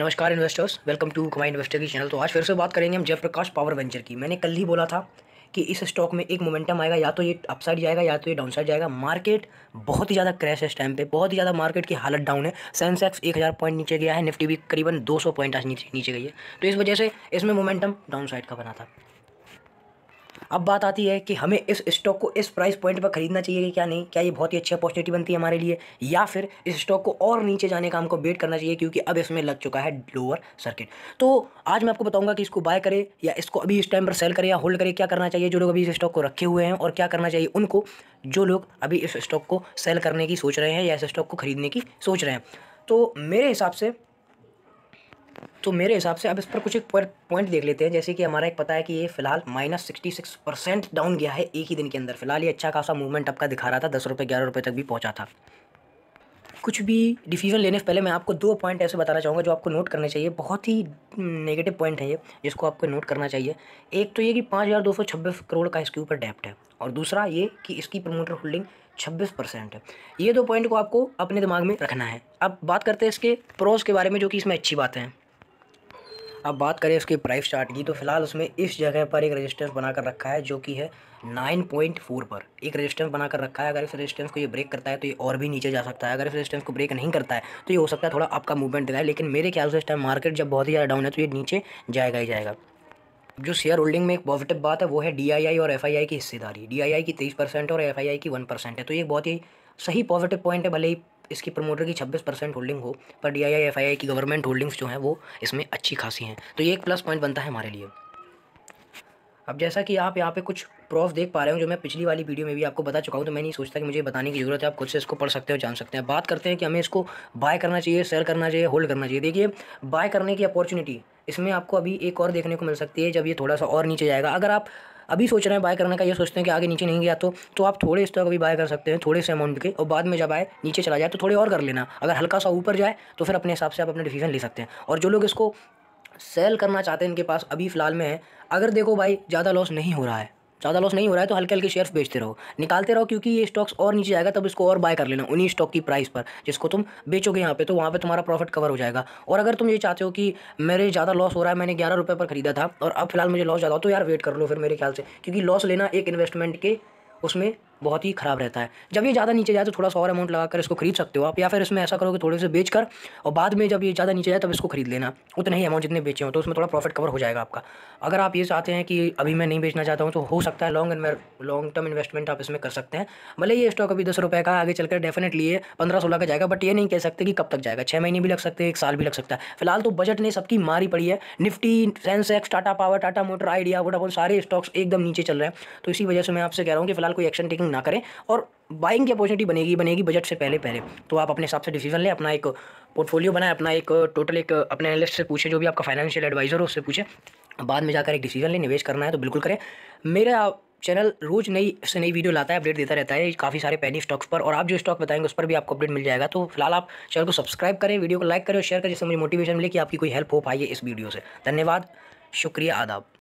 नमस्कार investors welcome to कुमाई investor की चैनल तो आज फिर से बात करेंगे हम जयप्रकाश पावर वेंचर की मैंने कल ही बोला था कि इस स्टॉक में एक मोमेंटम आएगा या तो ये अपसाइड जाएगा या तो ये डाउनसाइड जाएगा मार्केट बहुत ही ज़्यादा क्रैश है इस टाइम पे बहुत ही ज़्यादा मार्केट की हालत डाउन है सेंसेक्स एक हज़ार पॉइंट नीचे गया है निफ्टी भी करीबन 200 पॉइंट आज नीचे नीचे गई है तो इस वजह से इसमें मोमेंटम डाउनसाइड का बना था अब बात आती है कि हमें इस स्टॉक को इस प्राइस पॉइंट पर खरीदना चाहिए क्या नहीं क्या ये बहुत ही अच्छी अपॉर्चुनिटी बनती है हमारे लिए या फिर इस स्टॉक को और नीचे जाने का हमको वेट करना चाहिए क्योंकि अब इसमें लग चुका है लोअर सर्किट तो आज मैं आपको बताऊंगा कि इसको बाय करें या इसको अभी इस टाइम पर सेल करें या होल्ड करें क्या करना चाहिए जो लोग अभी इस स्टॉक को रखे हुए हैं और क्या करना चाहिए उनको जो लोग अभी इस स्टॉक को सेल करने की सोच रहे हैं या इस स्टॉक को खरीदने की सोच रहे हैं तो मेरे हिसाब से तो मेरे हिसाब से अब इस पर कुछ एक पॉइंट देख लेते हैं जैसे कि हमारा एक पता है कि ये फिलहाल minus sixty six percent down गया है एक ही दिन के अंदर फिलहाल ये अच्छा खासा मूवमेंट आपका दिखा रहा था दस रुपये ग्यारह रुपये तक भी पहुंचा था कुछ भी डिसीजन लेने से पहले मैं आपको दो पॉइंट ऐसे बताना चाहूँगा जो आपको नोट करने चाहिए बहुत ही नेगेटिव पॉइंट है ये जिसको आपको नोट करना चाहिए एक तो ये कि पाँच हज़ार दो सौ छब्बीस करोड़ का इसके ऊपर डेप्ट है और दूसरा ये कि इसकी प्रमोटर होल्डिंग छब्बीस परसेंट है ये दो पॉइंट को आपको अपने दिमाग में रखना है अब बात करते हैं इसके प्रोज के बारे में जो कि इसमें अच्छी बातें हैं अब बात करें उसकी प्राइस चार्ट की तो फिलहाल उसमें इस जगह पर एक रेजिस्टेंस बनाकर रखा है जो कि है नाइन पॉइंट फोर पर एक रेजिस्टेंस बनाकर रखा है अगर इस रेजिस्टेंस को ये ब्रेक करता है तो ये और भी नीचे जा सकता है अगर इस रेजिस्टेंस को ब्रेक नहीं करता है तो ये हो सकता है थोड़ा आपका मूवमेंट दिखाए लेकिन मेरे ख्याल से इस टाइम मार्केट जब बहुत ही ज़्यादा डाउन है तो ये नीचे जाएगा ही जाएगा जो शेयर होल्डिंग में एक पॉजिटिव बात है वो है डी और एफ की हिस्सेदारी डी की तेईस परसेंट और एफ की वन परसेंट है तो ये बहुत ही सही पॉजिटिव पॉइंट है भले ही इसकी प्रमोटर की 26 परसेंट होल्डिंग हो पर डी आई की गवर्नमेंट होल्डिंग्स जो हैं वो इसमें अच्छी खासी हैं तो ये एक प्लस पॉइंट बनता है हमारे लिए अब जैसा कि आप यहाँ पे कुछ प्रूफ देख पा रहे हो जो मैं पिछली वाली वीडियो में भी आपको बता चुका हूँ तो मैं नहीं सोचता कि मुझे बताने की ज़रूरत है आप खुद से इसको पढ़ सकते हो जान सकते हैं बात करते हैं कि हमें इसको बाय करना चाहिए सेल करना चाहिए होल्ड करना चाहिए देखिए बाय करने की अपॉर्चुनिटी इसमें आपको अभी एक और देखने को मिल सकती है जब ये थोड़ा सा और नीचे जाएगा अगर आप अभी सोच रहे हैं बाय करने का ये सोचते हैं कि आगे नीचे नहीं गया तो तो आप थोड़े स्टॉक अभी बाय कर सकते हैं थोड़े से अमाउंट के और बाद में जब आए नीचे चला जाए तो थोड़े और कर लेना अगर हल्का सा ऊपर जाए तो फिर अपने हिसाब से आप अपना डिसीजन ले सकते हैं और जो लोग इसको सेल करना चाहते हैं इनके पास अभी फ़िलहाल में है अगर देखो भाई ज़्यादा लॉस नहीं हो रहा है ज़्यादा लॉस नहीं हो रहा है तो हल्के हल्के शेयर्स बेचते रहो निकालते रहो क्योंकि ये स्टॉक्स और नीचे जाएगा तब इसको और बाय कर लेना उन्हीं स्टॉक की प्राइस पर जिसको तुम बेचोगे यहाँ पे तो वहाँ पे तुम्हारा प्रॉफिट कवर हो जाएगा और अगर तुम ये चाहते हो कि मेरे ज़्यादा लॉस हो रहा है मैंने ग्यारह रुपये पर खरीदा था और अब फिलहाल मुझे लॉस ज़्यादा हो तो यार वेट कर लो फिर मेरे ख्याल से क्योंकि लॉस लेना एक इन्वेस्टमेंट के उसमें बहुत ही ख़राब रहता है जब ये ज़्यादा नीचे जाए तो थोड़ा सा और अमाउंट लगाकर इसको खरीद सकते हो आप या फिर इसमें ऐसा करो कि थोड़े से बेच कर और बाद में जब ये ज़्यादा नीचे जाए तब इसको खरीद लेना उतने ही अमाउंट जितने बेचे हो तो उसमें थोड़ा प्रॉफिट कवर हो जाएगा आपका अगर आप ये चाहते हैं कि अभी मैं नहीं बेचना चाहता हूँ तो हो सकता है लॉन्ग लॉन्ग टर्म इन्वेस्टमेंट आप इसमें कर सकते हैं भले ये स्टॉक अभी दस रुपये का आगे चलकर डेफिनेटली ये पंद्रह सोलह का जाएगा बट ये नहीं कह सकते कि कब तक जाएगा छः महीने भी लग सकते हैं एक साल भी लग सकता है फिलहाल तो बजट ने सबकी मारी पड़ी है Nifty Sensex Tata power Tata motor Idea Vodafone सारे स्टॉक्स एकदम नीचे चल रहे हैं तो इसी वजह से मैं आपसे कह रहा हूँ कि फिलहाल कोई एक्शन टेकिंग बाइंग ना करें और बाइंग की अपॉर्चुनिटी बनेगी बनेगी बजट से पहले पहले तो आप अपने हिसाब से डिसीजन लें अपना एक पोर्टफोलियो बनाए अपना एक टोटल एक अपने एनालिस्ट से पूछे जो भी आपका फाइनेंशियल एडवाइज़र हो उससे पूछे बाद में जाकर एक डिसीजन लें निवेश करना है तो बिल्कुल करें मेरा चैनल रोज़ नई से नई वीडियो लाता है अपडेट देता रहता है काफ़ी सारे पैनी स्टॉक्स पर और आप जो स्टॉक बताएंगे उस पर भी आपको अपडेट मिल जाएगा तो फिलहाल आप चैनल को सब्सक्राइब करें वीडियो को लाइक करें और शेयर करें जिससे मुझे मोटिवेशन मिले कि आपकी कोई हेल्प हो पाई है इस वीडियो से धन्यवाद शुक्रिया आदाब